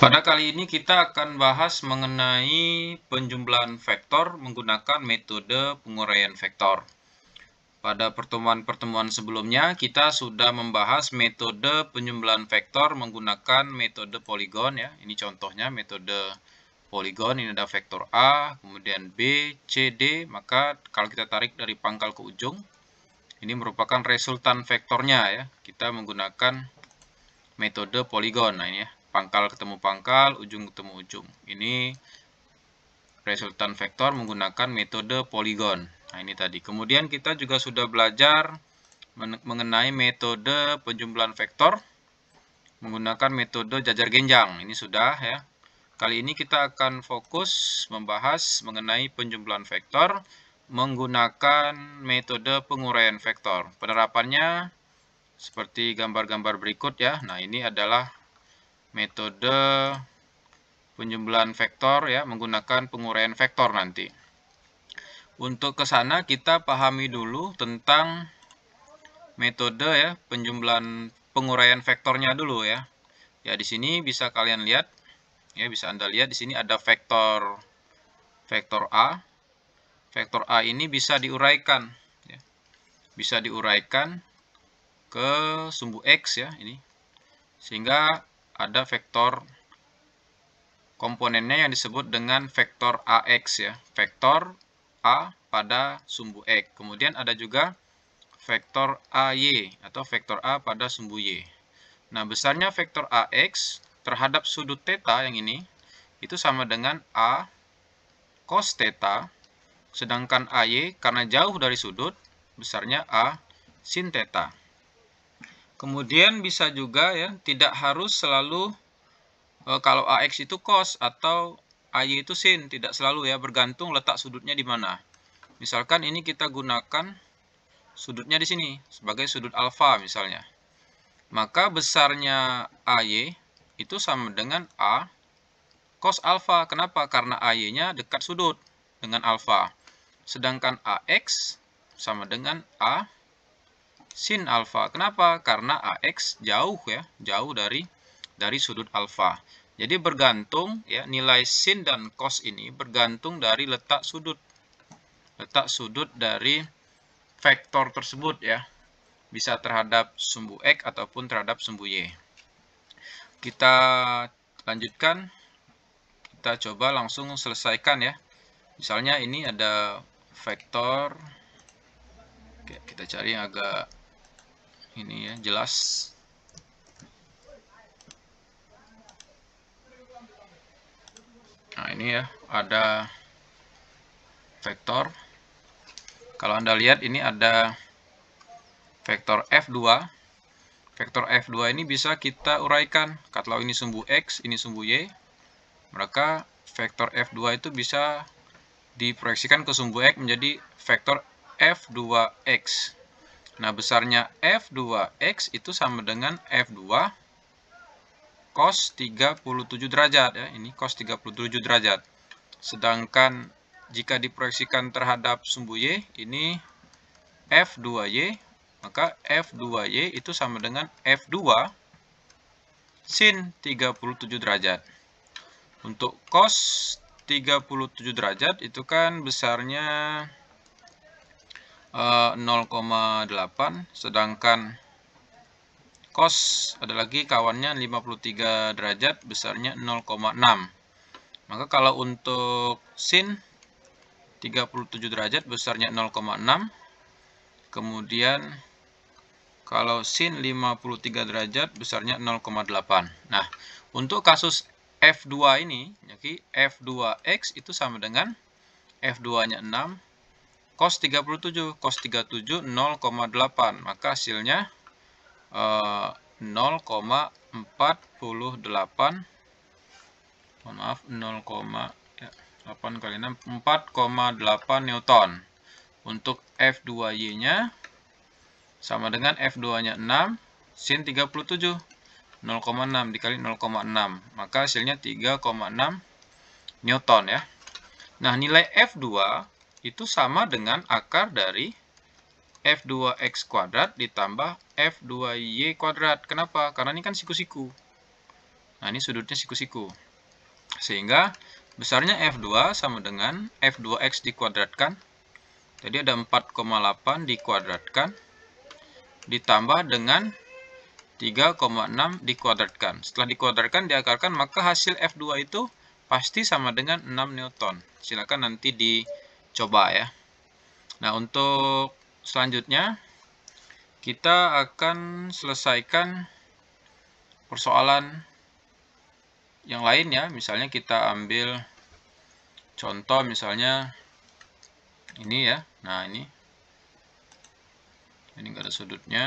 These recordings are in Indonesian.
Pada kali ini kita akan bahas mengenai penjumlahan vektor menggunakan metode penguraian vektor. Pada pertemuan-pertemuan sebelumnya kita sudah membahas metode penjumlahan vektor menggunakan metode poligon ya. Ini contohnya metode poligon, ini ada vektor A, kemudian B, C, D, maka kalau kita tarik dari pangkal ke ujung, ini merupakan resultan vektornya ya. Kita menggunakan metode poligon, nah ini ya, pangkal ketemu pangkal, ujung ketemu ujung. Ini resultan vektor menggunakan metode poligon. Nah, ini tadi. Kemudian kita juga sudah belajar mengenai metode penjumlahan vektor menggunakan metode jajar genjang. Ini sudah ya. Kali ini kita akan fokus membahas mengenai penjumlahan vektor menggunakan metode penguraian vektor. Penerapannya seperti gambar-gambar berikut ya. Nah, ini adalah metode penjumlahan vektor ya menggunakan penguraian vektor nanti. Untuk ke sana kita pahami dulu tentang metode ya penjumlahan penguraian vektornya dulu ya. Ya di sini bisa kalian lihat ya bisa Anda lihat di sini ada vektor vektor A. Vektor A ini bisa diuraikan ya. Bisa diuraikan ke sumbu X ya ini. Sehingga ada vektor komponennya yang disebut dengan vektor AX ya. Vektor A pada sumbu X. Kemudian ada juga vektor AY atau vektor A pada sumbu Y. Nah, besarnya vektor AX terhadap sudut theta yang ini itu sama dengan A cos theta, sedangkan AY karena jauh dari sudut, besarnya A sin theta. Kemudian bisa juga ya, tidak harus selalu e, kalau AX itu cos atau AY itu sin, tidak selalu ya, bergantung letak sudutnya di mana. Misalkan ini kita gunakan sudutnya di sini sebagai sudut alfa misalnya. Maka besarnya AY itu sama dengan A cos alfa. Kenapa? Karena AY-nya dekat sudut dengan alfa. Sedangkan AX sama dengan A sin alfa. Kenapa? Karena AX jauh ya, jauh dari dari sudut alfa. Jadi bergantung ya nilai sin dan cos ini bergantung dari letak sudut. Letak sudut dari vektor tersebut ya. Bisa terhadap sumbu X ataupun terhadap sumbu Y. Kita lanjutkan. Kita coba langsung selesaikan ya. Misalnya ini ada vektor. kita cari yang agak ini ya jelas nah ini ya ada vektor kalau anda lihat ini ada vektor F2 vektor F2 ini bisa kita uraikan kalau ini sumbu X ini sumbu Y mereka vektor F2 itu bisa diproyeksikan ke sumbu X menjadi vektor F2X Nah, besarnya F2X itu sama dengan F2 cos 37 derajat. ya Ini cos 37 derajat. Sedangkan jika diproyeksikan terhadap sumbu Y, ini F2Y, maka F2Y itu sama dengan F2 sin 37 derajat. Untuk cos 37 derajat itu kan besarnya 0,8 eh, sedangkan cos ada lagi kawannya 53 derajat besarnya 0,6 maka kalau untuk sin 37 derajat besarnya 0,6 kemudian kalau sin 53 derajat besarnya 0,8 nah untuk kasus F2 ini jadi ya F2X itu sama dengan F2 nya 6 cos 37, cos 37 0,8. Maka hasilnya 0,48 eh, maaf 0,8 ya, kali 6 4,8 Newton untuk F2Y nya sama dengan F2 nya 6 sin 37 0,6 dikali 0,6 maka hasilnya 3,6 Newton ya nah nilai F2 itu sama dengan akar dari F2X kuadrat ditambah F2Y kuadrat. Kenapa? Karena ini kan siku-siku. Nah, ini sudutnya siku-siku. Sehingga besarnya F2 sama dengan F2X dikuadratkan. Jadi ada 4,8 dikuadratkan ditambah dengan 3,6 dikuadratkan. Setelah dikuadratkan, diakarkan, maka hasil F2 itu pasti sama dengan 6 Newton. Silakan nanti di coba ya. Nah, untuk selanjutnya kita akan selesaikan persoalan yang lain ya. Misalnya kita ambil contoh misalnya ini ya. Nah, ini. Ini enggak ada sudutnya.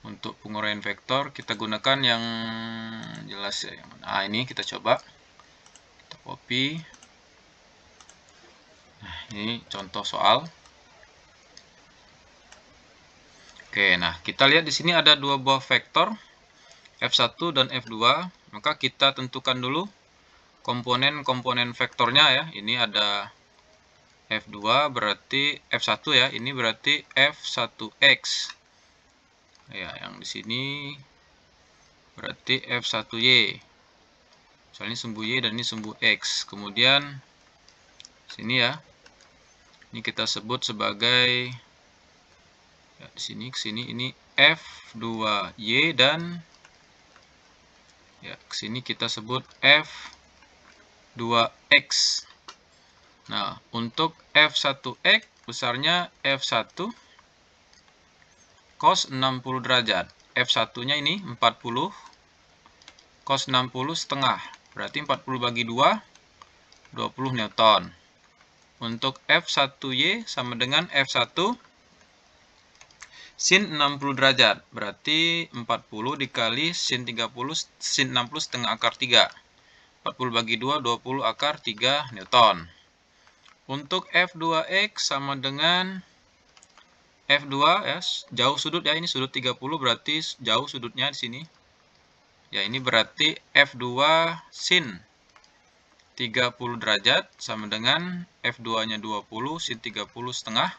Untuk penguraian vektor kita gunakan yang jelas ya. Nah, ini kita coba. Kita copy. Ini contoh soal. Oke, nah kita lihat di sini ada dua buah vektor F1 dan F2. Maka kita tentukan dulu komponen-komponen vektornya ya. Ini ada F2 berarti F1 ya. Ini berarti F1X. Ya, yang di sini berarti F1Y. Soalnya sumbu Y dan ini sumbu X. Kemudian sini ya. Ini kita sebut sebagai ya, di sini ke sini ini F2Y dan ya ke sini kita sebut F2X. Nah, untuk F1X besarnya F1 cos 60 derajat. F1-nya ini 40 cos 60 setengah. Berarti 40 bagi 2 20 Newton. Untuk F1Y sama dengan F1 sin 60 derajat. Berarti 40 dikali sin 30 sin 60 setengah akar 3. 40 bagi 2, 20 akar 3 Newton. Untuk F2X sama dengan F2 ya, jauh sudut ya, ini sudut 30 berarti jauh sudutnya di sini. Ya, ini berarti F2 sin 30 derajat sama dengan F2-nya 20, sin 30 setengah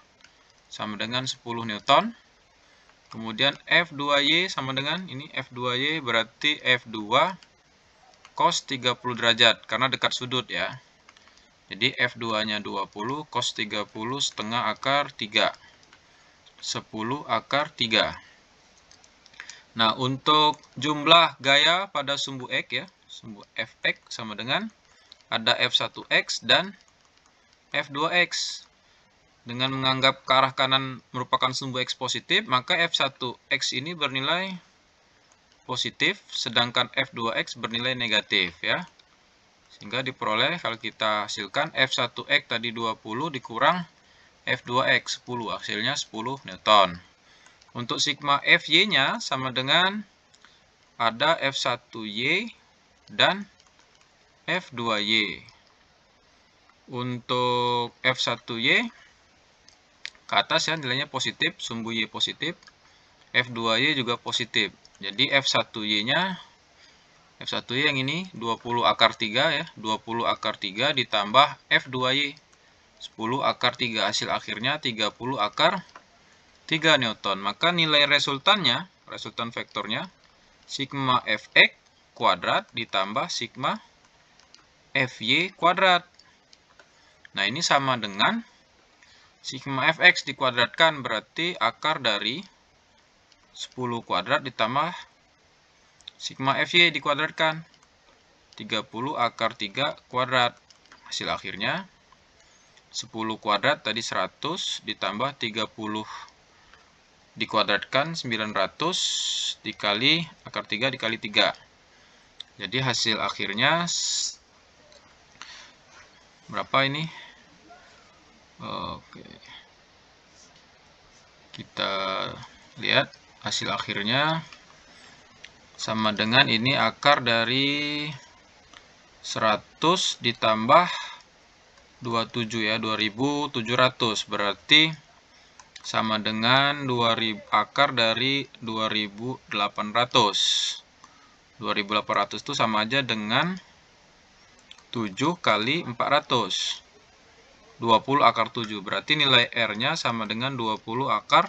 sama dengan 10 Newton. Kemudian F2Y sama dengan ini F2Y berarti F2 cos 30 derajat karena dekat sudut ya. Jadi F2-nya 20 cos 30 setengah akar 3. 10 akar 3. Nah, untuk jumlah gaya pada sumbu X ya, sumbu Fx sama dengan ada F1X dan F2X. Dengan menganggap ke arah kanan merupakan sumbu X positif, maka F1X ini bernilai positif, sedangkan F2X bernilai negatif. ya. Sehingga diperoleh kalau kita hasilkan F1X tadi 20 dikurang F2X 10, hasilnya 10 Newton. Untuk sigma FY-nya sama dengan ada F1Y dan F2Y. Untuk F1Y, ke atas ya nilainya positif, sumbu Y positif. F2Y juga positif. Jadi F1Y-nya, F1Y yang ini 20 akar 3 ya, 20 akar 3 ditambah F2Y. 10 akar 3, hasil akhirnya 30 akar 3 Newton. Maka nilai resultannya, resultan vektornya, sigma Fx kuadrat ditambah sigma FY kuadrat. Nah, ini sama dengan sigma fx dikuadratkan berarti akar dari 10 kuadrat ditambah sigma fy dikuadratkan 30 akar 3 kuadrat. Hasil akhirnya 10 kuadrat tadi 100 ditambah 30 dikuadratkan 900 dikali akar 3 dikali 3. Jadi hasil akhirnya berapa ini oke kita lihat hasil akhirnya sama dengan ini akar dari 100 ditambah 27 ya 2700 berarti sama dengan 2000 akar dari 2800 2800 itu sama aja dengan 7 kali 400. 20 akar 7. Berarti nilai R-nya sama dengan 20 akar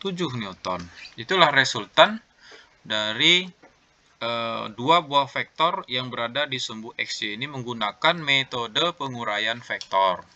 7 Newton. Itulah resultan dari e, dua buah vektor yang berada di sumbu XY ini menggunakan metode penguraian vektor.